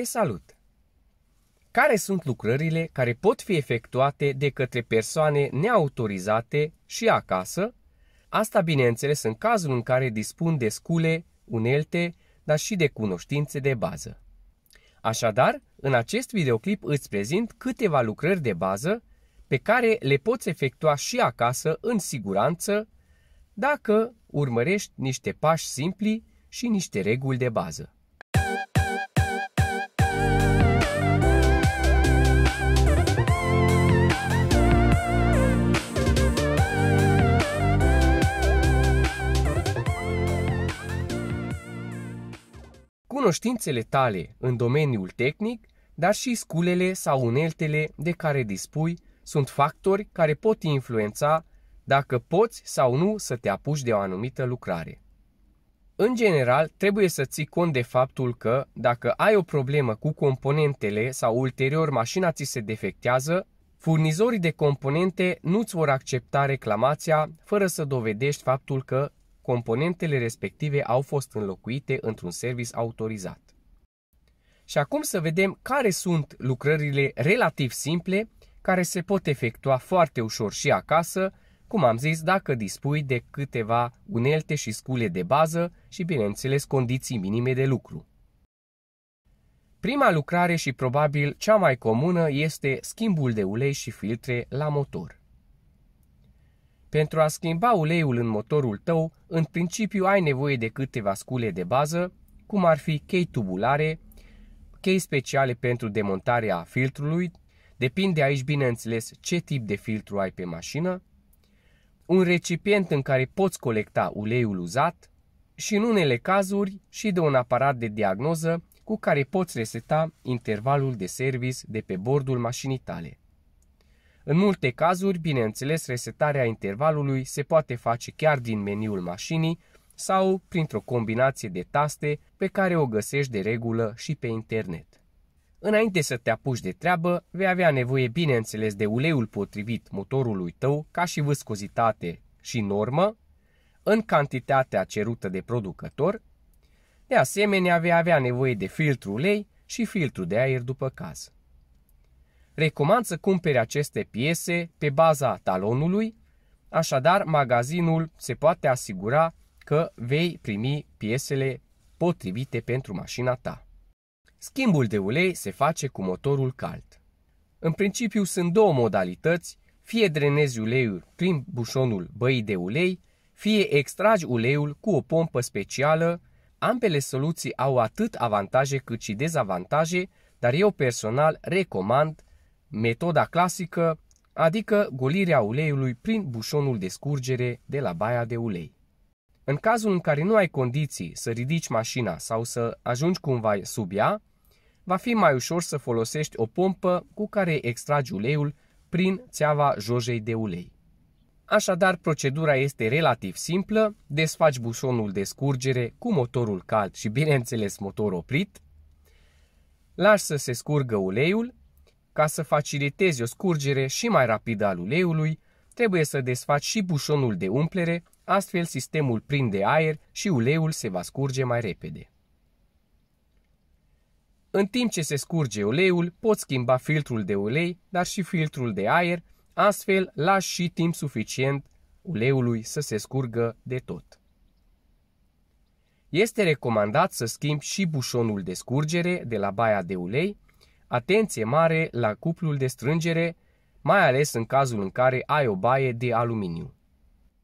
Te salut! Care sunt lucrările care pot fi efectuate de către persoane neautorizate și acasă? Asta, bineînțeles, în cazul în care dispun de scule, unelte, dar și de cunoștințe de bază. Așadar, în acest videoclip îți prezint câteva lucrări de bază pe care le poți efectua și acasă în siguranță dacă urmărești niște pași simpli și niște reguli de bază. cunoștințele tale în domeniul tehnic, dar și sculele sau uneltele de care dispui sunt factori care pot influența dacă poți sau nu să te apuci de o anumită lucrare. În general, trebuie să ții cont de faptul că, dacă ai o problemă cu componentele sau ulterior mașina ți se defectează, furnizorii de componente nu-ți vor accepta reclamația fără să dovedești faptul că componentele respective au fost înlocuite într-un service autorizat. Și acum să vedem care sunt lucrările relativ simple care se pot efectua foarte ușor și acasă, cum am zis, dacă dispui de câteva unelte și scule de bază și, bineînțeles, condiții minime de lucru. Prima lucrare și probabil cea mai comună este schimbul de ulei și filtre la motor. Pentru a schimba uleiul în motorul tău, în principiu ai nevoie de câteva scule de bază, cum ar fi chei tubulare, chei speciale pentru demontarea filtrului, depinde aici bineînțeles ce tip de filtru ai pe mașină, un recipient în care poți colecta uleiul uzat și în unele cazuri și de un aparat de diagnoză cu care poți reseta intervalul de service de pe bordul mașinii tale. În multe cazuri, bineînțeles, resetarea intervalului se poate face chiar din meniul mașinii sau printr-o combinație de taste pe care o găsești de regulă și pe internet. Înainte să te apuci de treabă, vei avea nevoie, bineînțeles, de uleiul potrivit motorului tău ca și viscozitate și normă, în cantitatea cerută de producător. De asemenea, vei avea nevoie de filtru ulei și filtru de aer după caz. Recomand să cumpere aceste piese pe baza talonului, așadar magazinul se poate asigura că vei primi piesele potrivite pentru mașina ta. Schimbul de ulei se face cu motorul cald. În principiu sunt două modalități, fie drenezi uleiul prin bușonul băii de ulei, fie extragi uleiul cu o pompă specială. Ambele soluții au atât avantaje cât și dezavantaje, dar eu personal recomand metoda clasică, adică golirea uleiului prin bușonul de scurgere de la baia de ulei. În cazul în care nu ai condiții să ridici mașina sau să ajungi cumva sub ea, va fi mai ușor să folosești o pompă cu care extragi uleiul prin țeava jojei de ulei. Așadar, procedura este relativ simplă, desfaci bușonul de scurgere cu motorul cald și, bineînțeles, motor oprit, lași să se scurgă uleiul ca să facilitezi o scurgere și mai rapidă al uleiului, trebuie să desfaci și bușonul de umplere, astfel sistemul prinde aer și uleiul se va scurge mai repede. În timp ce se scurge uleiul, poți schimba filtrul de ulei, dar și filtrul de aer, astfel lași și timp suficient uleiului să se scurgă de tot. Este recomandat să schimbi și bușonul de scurgere de la baia de ulei, Atenție mare la cuplul de strângere, mai ales în cazul în care ai o baie de aluminiu.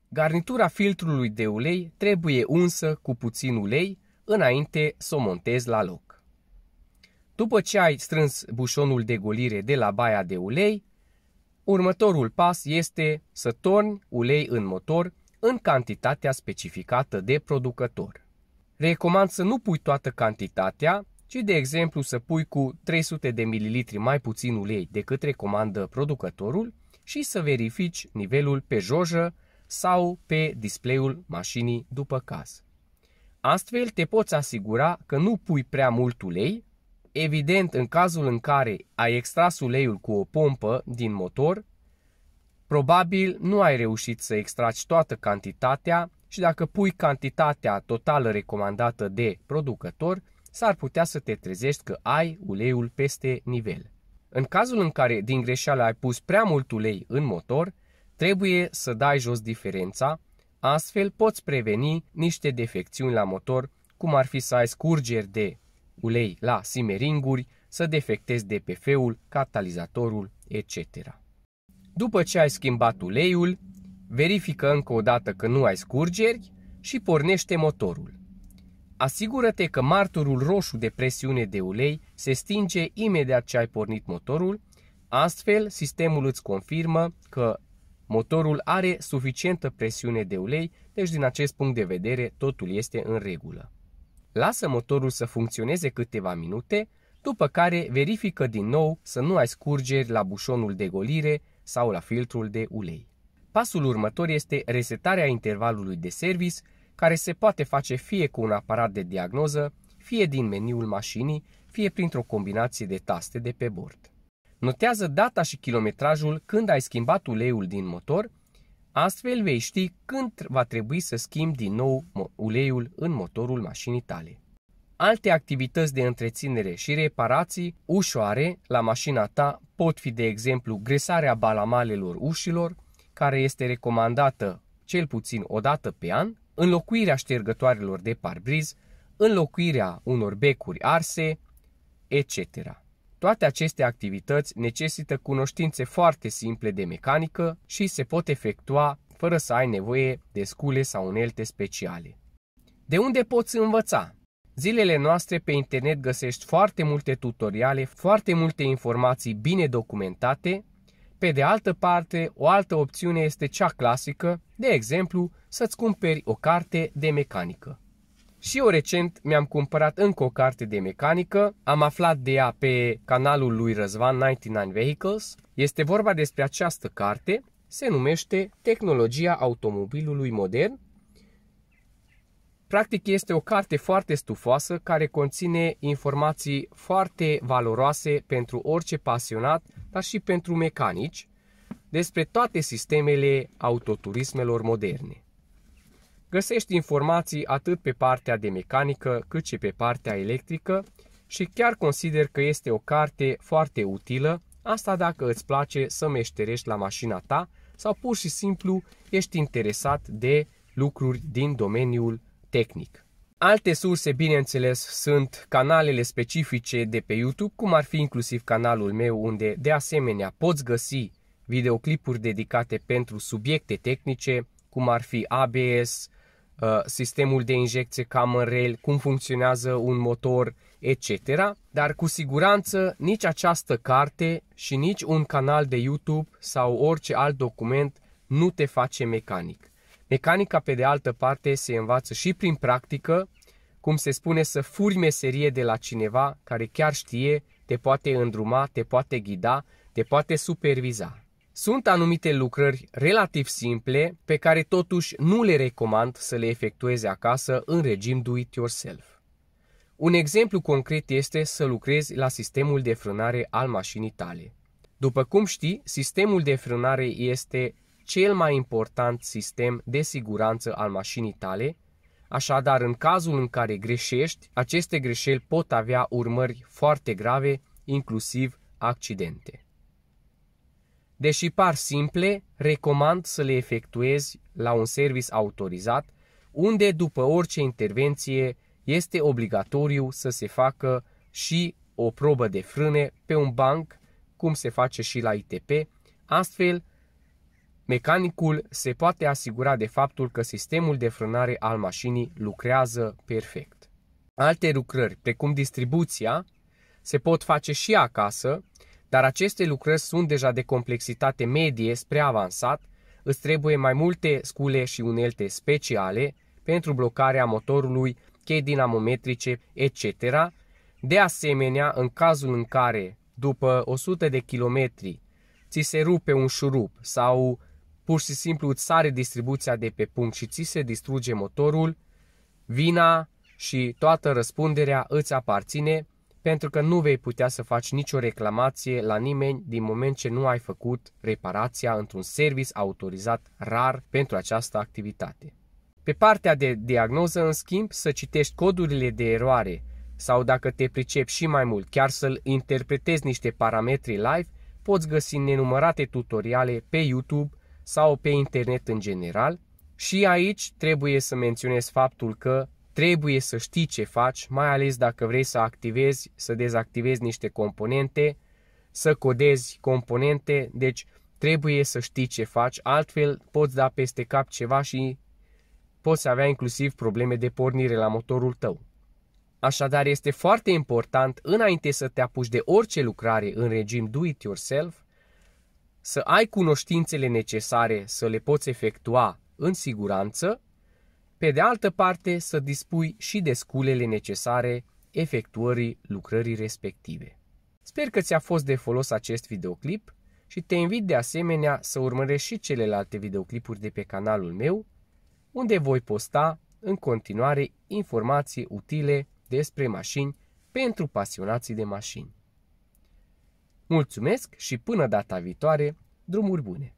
Garnitura filtrului de ulei trebuie unsă cu puțin ulei înainte să o montezi la loc. După ce ai strâns bușonul de golire de la baia de ulei, următorul pas este să torni ulei în motor în cantitatea specificată de producător. Recomand să nu pui toată cantitatea, ci de exemplu să pui cu 300 de ml mai puțin ulei decât recomandă producătorul și să verifici nivelul pe jojă sau pe display-ul mașinii după caz. Astfel te poți asigura că nu pui prea mult ulei, evident în cazul în care ai extras uleiul cu o pompă din motor, probabil nu ai reușit să extragi toată cantitatea și dacă pui cantitatea totală recomandată de producător, s-ar putea să te trezești că ai uleiul peste nivel. În cazul în care din greșeală ai pus prea mult ulei în motor, trebuie să dai jos diferența, astfel poți preveni niște defecțiuni la motor, cum ar fi să ai scurgeri de ulei la simeringuri, să defectezi DPF-ul, catalizatorul, etc. După ce ai schimbat uleiul, verifică încă o dată că nu ai scurgeri și pornește motorul. Asigură-te că marturul roșu de presiune de ulei se stinge imediat ce ai pornit motorul, astfel sistemul îți confirmă că motorul are suficientă presiune de ulei, deci din acest punct de vedere totul este în regulă. Lasă motorul să funcționeze câteva minute, după care verifică din nou să nu ai scurgeri la bușonul de golire sau la filtrul de ulei. Pasul următor este resetarea intervalului de service care se poate face fie cu un aparat de diagnoză, fie din meniul mașinii, fie printr-o combinație de taste de pe bord. Notează data și kilometrajul când ai schimbat uleiul din motor, astfel vei ști când va trebui să schimbi din nou uleiul în motorul mașinii tale. Alte activități de întreținere și reparații ușoare la mașina ta pot fi, de exemplu, gresarea balamalelor ușilor, care este recomandată cel puțin o dată pe an, înlocuirea ștergătoarelor de parbriz, înlocuirea unor becuri arse, etc. Toate aceste activități necesită cunoștințe foarte simple de mecanică și se pot efectua fără să ai nevoie de scule sau unelte speciale. De unde poți învăța? Zilele noastre pe internet găsești foarte multe tutoriale, foarte multe informații bine documentate pe de altă parte, o altă opțiune este cea clasică, de exemplu, să-ți cumperi o carte de mecanică. Și eu recent mi-am cumpărat încă o carte de mecanică, am aflat de ea pe canalul lui Răzvan 99 Vehicles. Este vorba despre această carte, se numește Tehnologia automobilului modern Practic este o carte foarte stufoasă care conține informații foarte valoroase pentru orice pasionat, dar și pentru mecanici, despre toate sistemele autoturismelor moderne. Găsești informații atât pe partea de mecanică cât și pe partea electrică și chiar consider că este o carte foarte utilă, asta dacă îți place să meșterești la mașina ta sau pur și simplu ești interesat de lucruri din domeniul tehnic. Alte surse, bineînțeles, sunt canalele specifice de pe YouTube, cum ar fi inclusiv canalul meu, unde de asemenea poți găsi videoclipuri dedicate pentru subiecte tehnice, cum ar fi ABS, uh, sistemul de injecție cam cum funcționează un motor, etc. Dar cu siguranță nici această carte și nici un canal de YouTube sau orice alt document nu te face mecanic. Mecanica, pe de altă parte, se învață și prin practică, cum se spune să furi meserie de la cineva care chiar știe, te poate îndruma, te poate ghida, te poate superviza. Sunt anumite lucrări relativ simple pe care totuși nu le recomand să le efectueze acasă în regim do-it-yourself. Un exemplu concret este să lucrezi la sistemul de frânare al mașinii tale. După cum știi, sistemul de frânare este cel mai important sistem de siguranță al mașinii tale, așadar în cazul în care greșești, aceste greșeli pot avea urmări foarte grave, inclusiv accidente. Deși par simple, recomand să le efectuezi la un service autorizat, unde după orice intervenție este obligatoriu să se facă și o probă de frâne pe un banc, cum se face și la ITP, astfel mecanicul se poate asigura de faptul că sistemul de frânare al mașinii lucrează perfect. Alte lucrări, precum distribuția, se pot face și acasă, dar aceste lucrări sunt deja de complexitate medie spre avansat, îți trebuie mai multe scule și unelte speciale pentru blocarea motorului, chei dinamometrice, etc. De asemenea, în cazul în care, după 100 de kilometri, ți se rupe un șurub sau pur și simplu îți sare distribuția de pe punct și ți se distruge motorul, vina și toată răspunderea îți aparține pentru că nu vei putea să faci nicio reclamație la nimeni din moment ce nu ai făcut reparația într-un service autorizat rar pentru această activitate. Pe partea de diagnoză, în schimb, să citești codurile de eroare sau dacă te pricepi și mai mult, chiar să-l interpretezi niște parametri live, poți găsi nenumărate tutoriale pe YouTube sau pe internet în general. Și aici trebuie să menționez faptul că trebuie să știi ce faci, mai ales dacă vrei să activezi, să dezactivezi niște componente, să codezi componente, deci trebuie să știi ce faci, altfel poți da peste cap ceva și poți avea inclusiv probleme de pornire la motorul tău. Așadar, este foarte important, înainte să te apuci de orice lucrare în regim do-it-yourself, să ai cunoștințele necesare să le poți efectua în siguranță, pe de altă parte să dispui și de sculele necesare efectuării lucrării respective. Sper că ți-a fost de folos acest videoclip și te invit de asemenea să urmărești și celelalte videoclipuri de pe canalul meu, unde voi posta în continuare informații utile despre mașini pentru pasionații de mașini. Mulțumesc și până data viitoare, drumuri bune!